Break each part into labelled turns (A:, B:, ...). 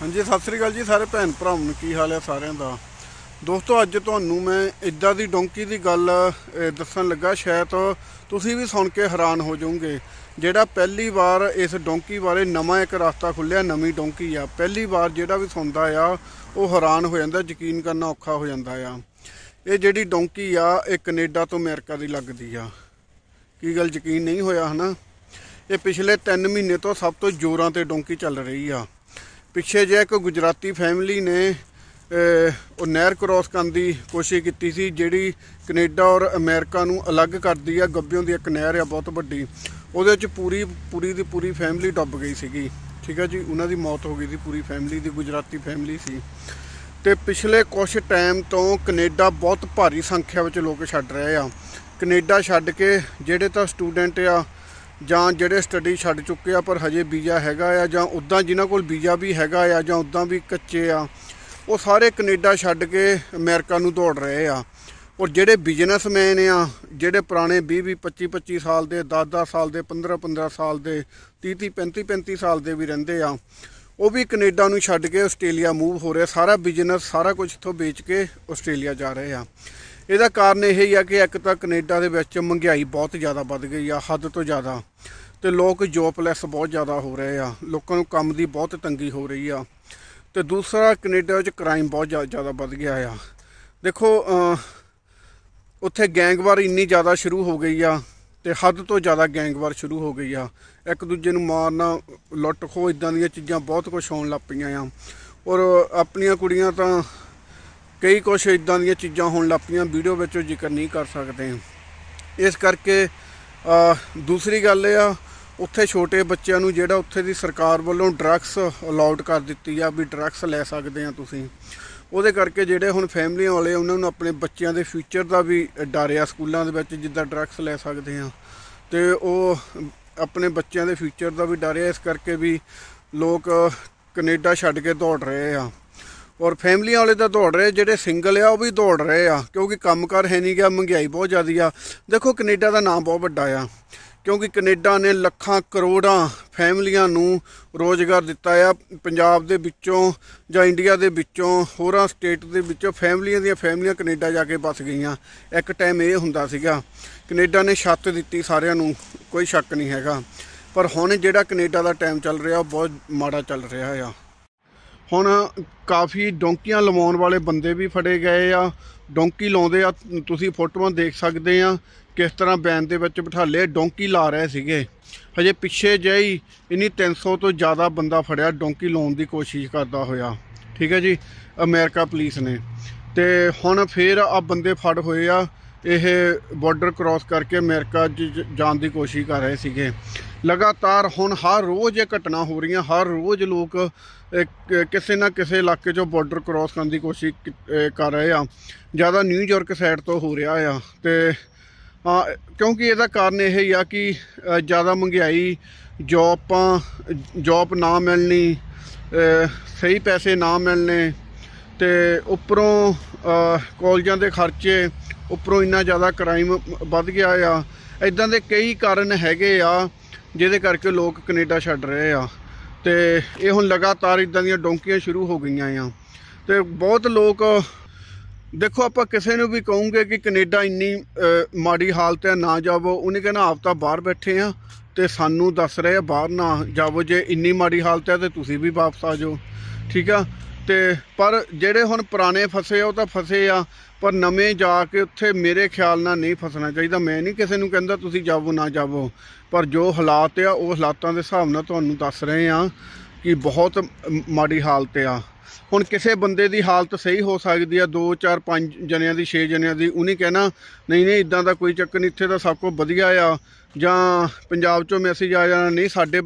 A: ਹਾਂਜੀ ਸਤਿ ਸ੍ਰੀ ਅਕਾਲ ਜੀ ਸਾਰੇ ਭੈਣ ਭਰਾਵਾਂ ਨੂੰ ਕੀ ਹਾਲ ਹੈ ਸਾਰਿਆਂ ਦਾ ਦੋਸਤੋ ਅੱਜ ਤੁਹਾਨੂੰ ਮੈਂ ਇਦਾਂ ਦੀ ਡੋਂਕੀ ਦੀ ਗੱਲ ਦੱਸਣ ਲੱਗਾ ਸ਼ਾਇਦ ਤੁਸੀਂ ਵੀ ਸੁਣ ਕੇ ਹੈਰਾਨ ਹੋ ਜਾਓਗੇ ਜਿਹੜਾ ਪਹਿਲੀ ਵਾਰ ਇਸ ਡੋਂਕੀ ਬਾਰੇ ਨਵਾਂ ਇੱਕ ਰਸਤਾ ਖੁੱਲਿਆ ਨਵੀਂ ਡੋਂਕੀ ਆ ਪਹਿਲੀ ਵਾਰ ਜਿਹੜਾ ਵੀ ਸੁਣਦਾ ਆ ਉਹ ਹੈਰਾਨ ਹੋ ਜਾਂਦਾ ਯਕੀਨ ਕਰਨਾ ਔਖਾ ਹੋ ਜਾਂਦਾ ਆ ਇਹ ਜਿਹੜੀ ਡੋਂਕੀ ਆ ਇਹ ਕੈਨੇਡਾ ਤੋਂ ਅਮਰੀਕਾ ਦੀ ਲੱਗਦੀ ਆ ਕੀ ਗੱਲ ਯਕੀਨ ਨਹੀਂ ਹੋਇਆ ਹਨਾ ਇਹ ਪਿਛਲੇ 3 ਮਹੀਨੇ ਤੋਂ ਸਭ ਤੋਂ ਜ਼ੋਰਾਂ ਤੇ ਡੋਂਕੀ ਚੱਲ ਰਹੀ ਆ ਪਿੱਛੇ ਜੇ ਇੱਕ ਗੁਜਰਾਤੀ ਫੈਮਿਲੀ ਨੇ ਉਹ ਨਹਿਰ ਕ੍ਰੋਸ ਕਰਨ ਦੀ ਕੋਸ਼ਿਸ਼ ਕੀਤੀ ਸੀ ਜਿਹੜੀ ਕੈਨੇਡਾ ਔਰ ਅਮਰੀਕਾ ਨੂੰ ਅਲੱਗ ਕਰਦੀ ਆ ਗੱਬਿਓਂ ਦੀ ਇੱਕ ਨਹਿਰ ਆ ਬਹੁਤ ਵੱਡੀ ਉਹਦੇ ਵਿੱਚ ਪੂਰੀ ਪੂਰੀ ਦੀ ਪੂਰੀ ਫੈਮਿਲੀ ਡੁੱਬ ਗਈ ਸੀਗੀ ਠੀਕ ਆ ਜੀ ਉਹਨਾਂ ਦੀ ਮੌਤ ਹੋ ਗਈ ਸੀ ਪੂਰੀ ਫੈਮਿਲੀ ਦੀ ਗੁਜਰਾਤੀ ਫੈਮਿਲੀ ਸੀ ਤੇ ਪਿਛਲੇ ਕੁਝ ਟਾਈਮ ਤੋਂ ਕੈਨੇਡਾ ਬਹੁਤ ਭਾਰੀ ਸੰਖਿਆ ਵਿੱਚ ਲੋਕ ਛੱਡ ਰਹੇ ਆ ਕੈਨੇਡਾ ਛੱਡ ਕੇ ਜਿਹੜੇ ਤਾਂ ਸਟੂਡੈਂਟ ਆ ਜਾਂ ਜਿਹੜੇ ਸਟੱਡੀ ਛੱਡ ਚੁੱਕੇ ਆ ਪਰ ਹਜੇ ਵੀਜ਼ਾ ਹੈਗਾ ਆ ਜਾਂ ਉਦਾਂ ਜਿਨ੍ਹਾਂ ਕੋਲ ਵੀਜ਼ਾ ਵੀ ਹੈਗਾ ਆ ਜਾਂ ਉਦਾਂ ਵੀ ਕੱਚੇ ਆ ਉਹ ਸਾਰੇ ਕੈਨੇਡਾ ਛੱਡ ਕੇ ਅਮਰੀਕਾ ਨੂੰ ਦੌੜ ਰਹੇ ਆ ਔਰ ਜਿਹੜੇ ਬਿਜ਼ਨਸਮੈਨ ਆ ਜਿਹੜੇ ਪੁਰਾਣੇ 20 20 25 25 ਸਾਲ ਦੇ 10 10 ਸਾਲ ਦੇ 15 15 ਸਾਲ ਦੇ 30 30 35 35 ਸਾਲ ਦੇ ਵੀ ਰਹਿੰਦੇ ਆ ਉਹ ਵੀ ਕੈਨੇਡਾ ਨੂੰ ਛੱਡ ਕੇ ਆਸਟ੍ਰੇਲੀਆ ਮੂਵ ਹੋ ਰਿਹਾ ਸਾਰਾ ਬਿਜ਼ਨਸ ਸਾਰਾ ਕੁਝ ਇੱਥੋਂ ਵੇਚ ਕੇ ਆਸਟ੍ਰੇਲੀਆ ਜਾ ਰਹੇ ਆ ਇਹਦਾ ਕਾਰਨ ਇਹ ਹੀ ਆ ਕਿ ਇੱਕ ਤਾਂ ਕੈਨੇਡਾ ਦੇ ਵਿੱਚ ਮਹਿੰਗਾਈ ਬਹੁਤ ਜ਼ਿਆਦਾ ਵੱਧ ਗਈ ਆ ਹੱਦ ਤੋਂ ਜ਼ਿਆਦਾ ਤੇ ਲੋਕ ਜੋਬਲੈਸ ਬਹੁਤ ਜ਼ਿਆਦਾ ਹੋ ਰਹੇ ਆ ਲੋਕਾਂ ਨੂੰ ਕੰਮ ਦੀ ਬਹੁਤ ਤੰਗੀ ਹੋ ਰਹੀ ਆ ਤੇ ਦੂਸਰਾ ਕੈਨੇਡਾ ਵਿੱਚ ਕ੍ਰਾਈਮ ਬਹੁਤ ਜ਼ਿਆਦਾ ਵੱਧ ਗਿਆ ਆ ਦੇਖੋ ਉੱਥੇ ਗੈਂਗਵਾਰ ਇੰਨੀ ਜ਼ਿਆਦਾ ਸ਼ੁਰੂ ਹੋ ਗਈ ਆ ਤੇ ਹੱਦ ਤੋਂ ਜ਼ਿਆਦਾ ਗੈਂਗਵਾਰ ਸ਼ੁਰੂ ਹੋ ਗਈ ਆ ਇੱਕ ਦੂਜੇ ਨੂੰ ਮਾਰਨਾ ਲੁੱਟ ਖੋ ਇਦਾਂ ਦੀਆਂ ਚੀਜ਼ਾਂ ਬਹੁਤ ਕੁਝ ਹੋਣ ਲੱਗ ਪਈਆਂ ਆ ਔਰ ਆਪਣੀਆਂ ਕੁੜੀਆਂ ਤਾਂ ਕਈ ਕੁਝ ਇਦਾਂ ਦੀਆਂ ਚੀਜ਼ਾਂ ਹੋਣ ਲੱਪੀਆਂ ਵੀਡੀਓ ਵਿੱਚੋਂ ਜ਼ਿਕਰ ਨਹੀਂ ਕਰ ਸਕਦੇ ਇਸ ਕਰਕੇ ਦੂਸਰੀ ਗੱਲ ਇਹ ਆ ਉੱਥੇ ਛੋਟੇ ਬੱਚਿਆਂ ਨੂੰ ਜਿਹੜਾ ਉੱਥੇ ਦੀ ਸਰਕਾਰ ਵੱਲੋਂ ਡਰੱਗਸ ਅਲਾਉਡ ਕਰ ਦਿੱਤੀ ਆ ਵੀ ਡਰੱਗਸ ਲੈ ਸਕਦੇ ਆ ਤੁਸੀਂ ਉਹਦੇ ਕਰਕੇ ਜਿਹੜੇ ਹੁਣ ਫੈਮਲੀਆਂ ਵਾਲੇ ਉਹਨਾਂ ਨੂੰ ਆਪਣੇ ਬੱਚਿਆਂ ਦੇ ਫਿਊਚਰ ਦਾ ਵੀ ਡਰ ਆ ਸਕੂਲਾਂ ਦੇ ਵਿੱਚ ਜਿੱਦਾਂ ਡਰੱਗਸ ਲੈ ਸਕਦੇ ਆ ਤੇ ਉਹ ਆਪਣੇ ਬੱਚਿਆਂ ਦੇ ਫਿਊਚਰ ਦਾ ਵੀ ਡਰ ਆ ਇਸ ਕਰਕੇ ਵੀ ਲੋਕ ਕੈਨੇਡਾ ਛੱਡ ਕੇ ਦੌੜ ਰਹੇ ਆ ਔਰ ਫੈਮਲੀਆਂ ਵਾਲੇ ਤਾਂ ਦੌੜ ਰਹੇ ਜਿਹੜੇ ਸਿੰਗਲ ਆ ਉਹ ਵੀ ਦੌੜ ਰਹੇ ਆ ਕਿਉਂਕਿ ਕੰਮਕਾਰ ਹੈ ਨਹੀਂ ਗਿਆ ਮਹਿੰਗਾਈ ਬਹੁਤ ਜ਼ਿਆਦੀ ਆ ਦੇਖੋ ਕੈਨੇਡਾ ਦਾ ਨਾਮ ਬਹੁਤ ਵੱਡਾ ਆ ਕਿਉਂਕਿ ਕੈਨੇਡਾ ਨੇ ਲੱਖਾਂ ਕਰੋੜਾਂ ਫੈਮਲੀਆਂ ਨੂੰ ਰੋਜ਼ਗਾਰ ਦਿੱਤਾ ਆ ਪੰਜਾਬ ਦੇ ਵਿੱਚੋਂ ਜਾਂ ਇੰਡੀਆ ਦੇ ਵਿੱਚੋਂ ਹੋਰਾਂ ਸਟੇਟ ਦੇ ਵਿੱਚੋਂ ਫੈਮਲੀਆਂ ਦੀਆਂ ਫੈਮਲੀਆਂ ਕੈਨੇਡਾ ਜਾ ਕੇ ਬਸ ਗਈਆਂ ਇੱਕ ਟਾਈਮ ਇਹ ਹੁੰਦਾ ਸੀਗਾ ਕੈਨੇਡਾ ਨੇ ਛੱਤ ਦਿੱਤੀ ਸਾਰਿਆਂ ਨੂੰ ਕੋਈ ਸ਼ੱਕ ਨਹੀਂ ਹੈਗਾ ਪਰ ਹੁਣ ਜਿਹੜਾ ਕੈਨੇਡਾ ਦਾ ਟਾਈਮ ਚੱਲ ਰਿਹਾ ਉਹ ਬਹੁਤ ਮਾੜਾ ਚੱਲ ਰਿਹਾ ਆ ਹੁਣ ਕਾਫੀ ਡੋਂਕੀਆਂ ਲਵਾਉਣ ਵਾਲੇ ਬੰਦੇ ਵੀ ਫੜੇ ਗਏ ਆ ਡੋਂਕੀ ਲਾਉਂਦੇ ਆ ਤੁਸੀਂ ਫੋਟੋਆਂ ਦੇਖ ਸਕਦੇ ਆ ਕਿਸ ਤਰ੍ਹਾਂ ਬੈਨ ਦੇ ਵਿੱਚ ਬਿਠਾਲੇ ਡੋਂਕੀ ਲਾ ਰਹੇ ਸੀਗੇ ਹਜੇ ਪਿੱਛੇ ਜਈ ਇਨੀ 300 ਤੋਂ ਜ਼ਿਆਦਾ ਬੰਦਾ ਫੜਿਆ ਡੋਂਕੀ ਲਾਉਣ ਦੀ ਕੋਸ਼ਿਸ਼ ਕਰਦਾ ਹੋਇਆ ਠੀਕ ਹੈ ਜੀ ਅਮਰੀਕਾ ਪੁਲਿਸ ਨੇ ਤੇ ਹੁਣ ਫੇਰ ਆ ਬੰਦੇ ਫੜ ਹੋਏ ਆ ਇਹ ਬਾਰਡਰ ਕ੍ਰਾਸ ਕਰਕੇ ਅਮਰੀਕਾ ਜਾਣ ਦੀ ਕੋਸ਼ਿਸ਼ ਕਰ ਰਹੇ ਸੀਗੇ ਲਗਾਤਾਰ ਹੁਣ ਹਰ ਰੋਜ਼ ਇਹ ਘਟਨਾ ਹੋ ਰਹੀਆਂ ਹਰ ਰੋਜ਼ ਲੋਕ ਕਿਸੇ ਨਾ ਕਿਸੇ ਇਲਾਕੇ ਚੋਂ ਬਾਰਡਰ ਕ੍ਰੋਸ ਕਰਨ ਦੀ ਕੋਸ਼ਿਸ਼ ਕਰ ਰਹੇ ਆ ਜ਼ਿਆਦਾ ਨਿਊਯਾਰਕ ਸਾਈਡ ਤੋਂ ਹੋ ਰਿਹਾ ਆ ਤੇ ਕਿਉਂਕਿ ਇਹਦਾ ਕਾਰਨ ਇਹ ਹੀ ਆ ਕਿ ਜ਼ਿਆਦਾ ਮਹਿੰਗਾਈ ਜੌਬਾਂ ਜੌਬ ਨਾ ਮਿਲਣੀ ਸਹੀ ਪੈਸੇ ਨਾ ਮਿਲਣੇ ਤੇ ਉੱਪਰੋਂ ਕਾਲਜਾਂ ਦੇ ਖਰਚੇ ਉੱਪਰੋਂ ਇੰਨਾ ਜ਼ਿਆਦਾ ਕ੍ਰਾਈਮ ਵੱਧ ਗਿਆ ਆ ਇਦਾਂ ਦੇ ਕਈ ਕਾਰਨ ਹੈਗੇ ਆ ਜਿਹਦੇ ਕਰਕੇ ਲੋਕ ਕੈਨੇਡਾ ਛੱਡ ਰਹੇ ਆ ਤੇ ਇਹ ਹੁਣ ਲਗਾਤਾਰ ਇਦਾਂ ਦੀਆਂ ਡੋਂਕੀਆਂ ਸ਼ੁਰੂ ਹੋ ਗਈਆਂ ਆ ਤੇ ਬਹੁਤ ਲੋਕ ਦੇਖੋ ਆਪਾਂ ਕਿਸੇ ਨੂੰ ਵੀ ਕਹੂੰਗੇ ਕਿ ਕੈਨੇਡਾ ਇੰਨੀ ਮਾੜੀ ਹਾਲਤ ਹੈ ਨਾ ਜਾਵੋ ਉਹਨੇ ਕਹਿੰਦਾ ਆਪ ਤਾਂ ਬਾਹਰ ਬੈਠੇ ਆ ਤੇ ਸਾਨੂੰ ਦੱਸ ਰਹੇ ਆ ਬਾਹਰ ਨਾ ਜਾਵੋ ਜੇ ਇੰਨੀ ਮਾੜੀ ਹਾਲਤ ਹੈ ਤੇ ਤੁਸੀਂ ਵੀ ਵਾਪਸ ਆ ਜਾਓ ਠੀਕ ਆ ਤੇ ਪਰ ਜਿਹੜੇ ਹੁਣ ਪੁਰਾਣੇ ਫਸੇ ਉਹ ਤਾਂ ਫਸੇ ਆ ਪਰ ਨਵੇਂ ਜਾ ਕੇ ਉੱਥੇ ਮੇਰੇ ਖਿਆਲ ਨਾਲ ਨਹੀਂ ਫਸਣਾ ਚਾਹੀਦਾ ਮੈਂ ਨਹੀਂ ਕਿਸੇ ਨੂੰ ਕਹਿੰਦਾ ਤੁਸੀਂ ਜਾਵੋ ਨਾ ਜਾਵੋ ਪਰ ਜੋ ਹਾਲਾਤ ਆ ਉਹ ਹਾਲਾਤਾਂ ਦੇ ਹਿਸਾਬ ਨਾਲ ਤੁਹਾਨੂੰ ਦੱਸ ਰਹੇ ਆ ਕਿ ਬਹੁਤ ਮਾੜੀ ਹਾਲਤ ਆ ਹੁਣ ਕਿਸੇ ਬੰਦੇ ਦੀ ਹਾਲਤ ਸਹੀ ਹੋ ਸਕਦੀ ਆ 2 4 5 ਜਣਿਆਂ ਦੀ 6 ਜਣਿਆਂ ਦੀ ਉਹਨੇ ਕਹਿਣਾ ਨਹੀਂ ਨਹੀਂ ਇਦਾਂ ਦਾ ਕੋਈ ਚੱਕਰ ਨਹੀਂ ਇੱਥੇ ਤਾਂ ਸਭ ਕੁਝ ਵਧੀਆ ਆ ਜਾਂ ਪੰਜਾਬ ਚੋਂ ਮੈਸੇਜ ਆ ਜਾਣਾ ਨਹੀਂ ਸਾਡੇ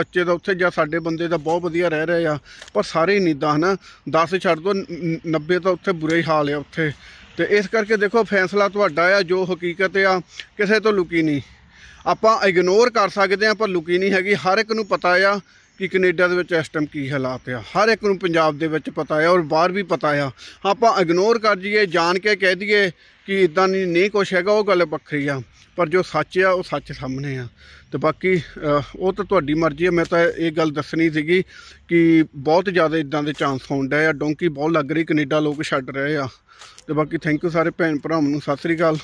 A: ਬੱਚੇ ਦਾ ਉੱਥੇ ਜਾਂ ਸਾਡੇ ਬੰਦੇ ਦਾ ਬਹੁਤ ਵਧੀਆ ਰਹਿ ਰਹੇ ਆ ਪਰ ਸਾਰੇ ਨਹੀਂ ਦਾ ਹਨਾ 10 ਛੱਡ ਦੋ 90 ਤਾਂ ਉੱਥੇ ਬੁਰੇ ਹੀ ਹਾਲ ਆ ਉੱਥੇ ਤੇ ਇਸ ਕਰਕੇ ਦੇਖੋ ਫੈਸਲਾ ਤੁਹਾਡਾ ਆ ਜੋ ਹਕੀਕਤ ਆ ਕਿਸੇ ਤੋਂ ਲੁਕੀ ਨਹੀਂ ਆਪਾਂ ਇਗਨੋਰ ਕਰ ਸਕਦੇ ਆ ਪਰ ਲੁਕੀ ਨਹੀਂ ਹੈਗੀ ਹਰ ਇੱਕ ਨੂੰ ਪਤਾ ਆ ਕਿ ਕੈਨੇਡਾ ਦੇ ਵਿੱਚ ਇਸ ਟਾਈਮ ਕੀ ਹਾਲਾਤ ਆ ਹਰ ਇੱਕ ਨੂੰ ਪੰਜਾਬ ਦੇ ਵਿੱਚ ਪਤਾ ਆ ਔਰ ਬਾਹਰ ਵੀ ਪਤਾ ਆ ਆਪਾਂ ਇਗਨੋਰ ਕਰ ਜੀਏ ਜਾਣ ਕੇ ਕਹਿ ਦਈਏ ਕਿ ਇਦਾਂ ਨਹੀਂ ਨਹੀਂ ਕੁਛ ਹੈਗਾ ਉਹ ਗੱਲ ਵੱਖਰੀ ਆ ਪਰ ਜੋ ਸੱਚ ਆ ਉਹ ਸੱਚ ਸਾਹਮਣੇ ਆ ਤੇ ਬਾਕੀ ਉਹ ਤਾਂ ਤੁਹਾਡੀ ਮਰਜ਼ੀ ਆ ਮੈਂ ਤਾਂ ਇਹ ਗੱਲ ਦੱਸਣੀ ਸੀਗੀ ਕਿ ਬਹੁਤ ਜ਼ਿਆਦਾ ਇਦਾਂ ਦੇ ਚਾਂਸ ਹੁੰਦੇ ਆ ਡੋਂਕੀ ਬਹੁਤ ਲੱਗ ਰਹੀ ਕੈਨੇਡਾ ਲੋਕ ਛੱਡ ਰਹੇ ਆ ਤੇ ਬਾਕੀ ਥੈਂਕ ਯੂ ਸਾਰੇ ਭੈਣ ਭਰਾਵਾਂ ਨੂੰ ਸਤਿ ਸ੍ਰੀ ਅਕਾਲ